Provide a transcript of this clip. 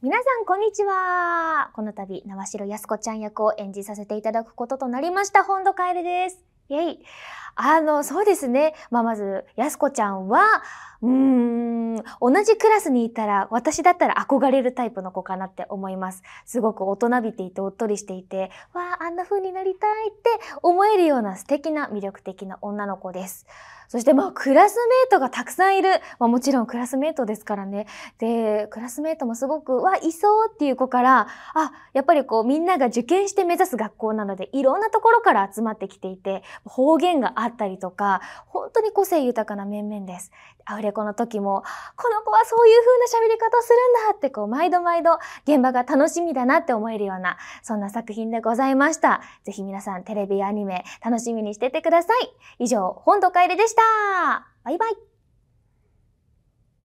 皆さん、こんにちは。この度、縄城安子ちゃん役を演じさせていただくこととなりました、本土楓です。イェイ。あの、そうですね。まあ、まず、やすこちゃんは、うん、同じクラスにいたら、私だったら憧れるタイプの子かなって思います。すごく大人びていて、おっとりしていて、わあ、あんな風になりたいって思えるような素敵な魅力的な女の子です。そしてまあ、クラスメートがたくさんいる。まあ、もちろんクラスメートですからね。で、クラスメートもすごく、わ、いそうっていう子から、あ、やっぱりこう、みんなが受験して目指す学校なので、いろんなところから集まってきていて、方言があったりとか、本当に個性豊かな面々です。アフレコの時も、この子はそういう風な喋り方するんだって、こう、毎度毎度現場が楽しみだなって思えるような、そんな作品でございました。ぜひ皆さんテレビやアニメ楽しみにしててください。以上、本土楓でした。バイバイ。